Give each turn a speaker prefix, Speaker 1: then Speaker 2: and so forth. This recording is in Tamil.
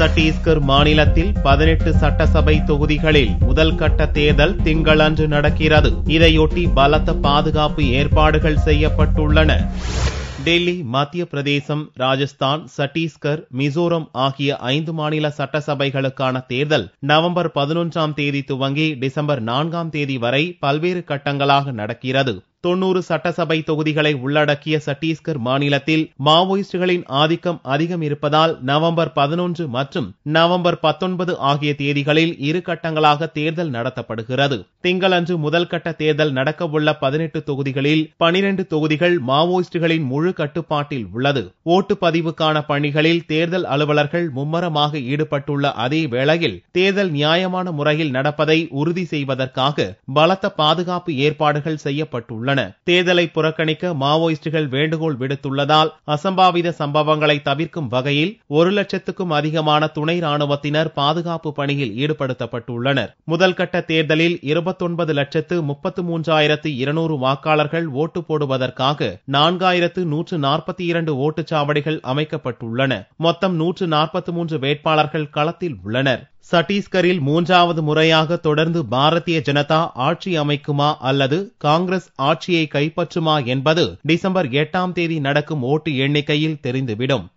Speaker 1: சட்டீஸ்கர் மாநிலத்தில் பதினெட்டு சட்டசபை தொகுதிகளில் முதல் கட்ட தேர்தல் திங்களன்று நடக்கிறது இதையொட்டி பலத்த பாதுகாப்பு ஏற்பாடுகள் செய்யப்பட்டுள்ளன டெல்லி மத்திய பிரதேசம் ராஜஸ்தான் சட்டீஸ்கர் மிசோரம் ஆகிய ஐந்து மாநில சட்டசபைகளுக்கான தேர்தல் நவம்பர் பதினொன்றாம் தேதி துவங்கி டிசம்பர் நான்காம் தேதி வரை பல்வேறு கட்டங்களாக நடக்கிறது தொன்னூறு சட்டசபை தொகுதிகளை உள்ளடக்கிய சத்தீஸ்கர் மாநிலத்தில் மாவோயிஸ்டுகளின் ஆதிக்கம் அதிகம் இருப்பதால் நவம்பர் பதினொன்று மற்றும் நவம்பர் பத்தொன்பது ஆகிய தேதிகளில் இரு கட்டங்களாக தேர்தல் நடத்தப்படுகிறது திங்களன்று முதல் கட்ட தேர்தல் நடக்கவுள்ள பதினெட்டு தொகுதிகளில் பனிரெண்டு தொகுதிகள் மாவோயிஸ்டுகளின் முழு கட்டுப்பாட்டில் உள்ளது ஓட்டுப்பதிவுக்கான பணிகளில் தேர்தல் அலுவலர்கள் மும்மரமாக ஈடுபட்டுள்ள அதே வேளையில் தேர்தல் நியாயமான முறையில் நடப்பதை உறுதி செய்வதற்காக பலத்த பாதுகாப்பு ஏற்பாடுகள் செய்யப்பட்டுள்ளன தெரிவித்துள்ளன தேர்தலை புறக்கணிக்க மாவோயிஸ்டுகள் வேண்டுகோள் விடுத்துள்ளதால் அசம்பாவித சம்பவங்களை தவிர்க்கும் வகையில் ஒரு லட்சத்துக்கும் அதிகமான துணை ராணுவத்தினர் பாதுகாப்பு பணியில் ஈடுபடுத்தப்பட்டுள்ளனர் முதல்கட்ட தேர்தலில் இருபத்தொன்பது லட்சத்து முப்பத்து மூன்றாயிரத்து இருநூறு வாக்காளர்கள் ஓட்டு போடுவதற்காக நான்காயிரத்து நூற்று நாற்பத்தி இரண்டு ஓட்டுச்சாவடிகள் அமைக்கப்பட்டுள்ளன மொத்தம் நூற்று நாற்பத்தி மூன்று வேட்பாளர்கள் களத்தில் உள்ளனர் சட்டீஸ்கரில் மூன்றாவது முறையாக தொடர்ந்து பாரதிய ஜனதா ஆட்சி அமைக்குமா அல்லது காங்கிரஸ் ஆட்சியை கைப்பற்றுமா என்பது டிசம்பர் எட்டாம் தேதி நடக்கும் ஓட்டு எண்ணிக்கையில் தெரிந்துவிடும்